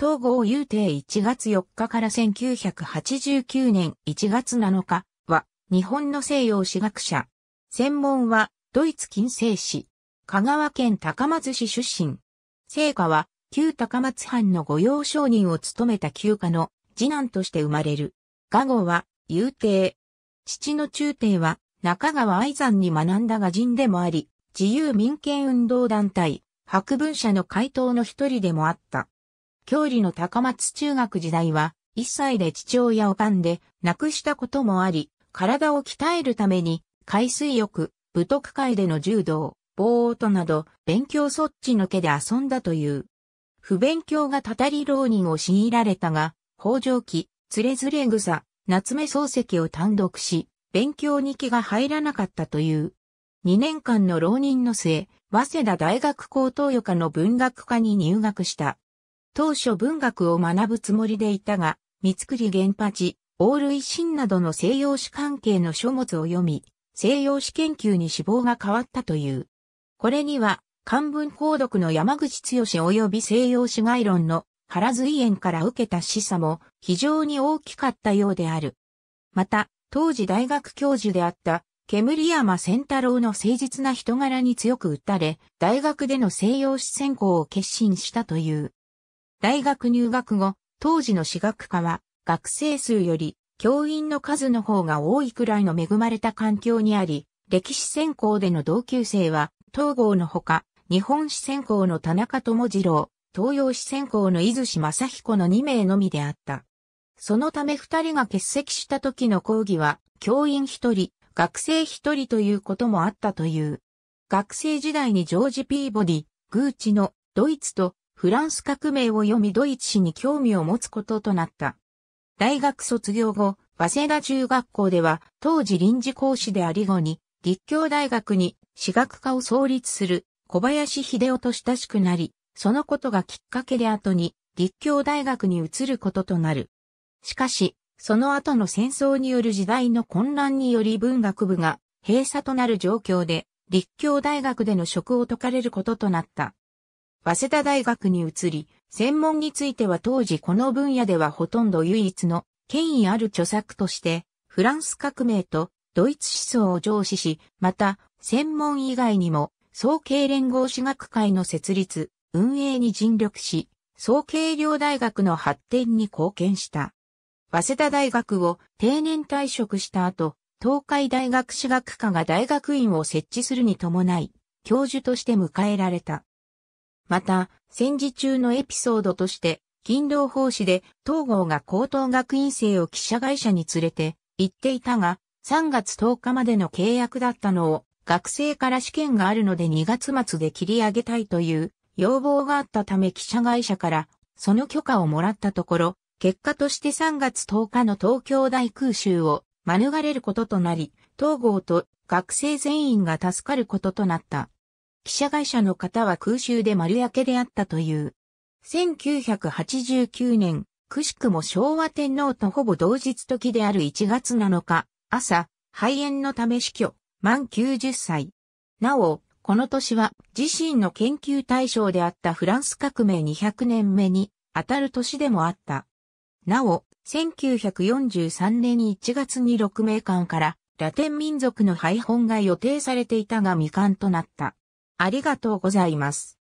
東郷雄定1月4日から1989年1月7日は日本の西洋史学者。専門はドイツ近世史。香川県高松市出身。聖火は旧高松藩の御用商人を務めた旧家の次男として生まれる。画号は雄定。父の中帝は中川愛山に学んだが人でもあり、自由民権運動団体、白文社の回答の一人でもあった。郷里の高松中学時代は、1歳で父親を噛んで亡くしたこともあり、体を鍛えるために、海水浴、武徳会での柔道、棒音など、勉強そっちのけで遊んだという。不勉強がたたり浪人を強いられたが、北条記、つれづれ草、夏目漱石を単独し、勉強に気が入らなかったという。2年間の浪人の末、早稲田大学高等予科の文学科に入学した。当初文学を学ぶつもりでいたが、三つくり原八、オール一などの西洋史関係の書物を読み、西洋史研究に志望が変わったという。これには、漢文講読の山口剛及び西洋史概論の原随園から受けた示唆も非常に大きかったようである。また、当時大学教授であった煙山仙太郎の誠実な人柄に強く打たれ、大学での西洋史専攻を決心したという。大学入学後、当時の私学科は、学生数より、教員の数の方が多いくらいの恵まれた環境にあり、歴史専攻での同級生は、東郷のほか、日本史専攻の田中智次郎、東洋史専攻の伊豆氏正彦の2名のみであった。そのため2人が欠席した時の講義は、教員1人、学生1人ということもあったという。学生時代にジョージ・ピーボディ、グーチのドイツとフランス革命を読みドイツ史に興味を持つこととなった。大学卒業後、早稲田中学校では、当時臨時講師であり後に、立教大学に私学科を創立する小林秀夫と親しくなり、そのことがきっかけで後に立教大学に移ることとなる。しかし、その後の戦争による時代の混乱により文学部が閉鎖となる状況で、立教大学での職を解かれることとなった。早稲田大学に移り、専門については当時この分野ではほとんど唯一の権威ある著作として、フランス革命とドイツ思想を上司し、また、専門以外にも、総計連合史学会の設立、運営に尽力し、総計量大学の発展に貢献した。早稲田大学を定年退職した後、東海大学史学科が大学院を設置するに伴い、教授として迎えられた。また、戦時中のエピソードとして、勤労奉仕で東郷が高等学院生を記者会社に連れて行っていたが、3月10日までの契約だったのを、学生から試験があるので2月末で切り上げたいという要望があったため記者会社からその許可をもらったところ、結果として3月10日の東京大空襲を免れることとなり、東郷と学生全員が助かることとなった。記者会社の方は空襲で丸焼けであったという。1989年、くしくも昭和天皇とほぼ同日時である1月7日、朝、肺炎のため死去、満90歳。なお、この年は自身の研究対象であったフランス革命200年目に当たる年でもあった。なお、1943年1月に六名館からラテン民族の廃本が予定されていたが未完となった。ありがとうございます。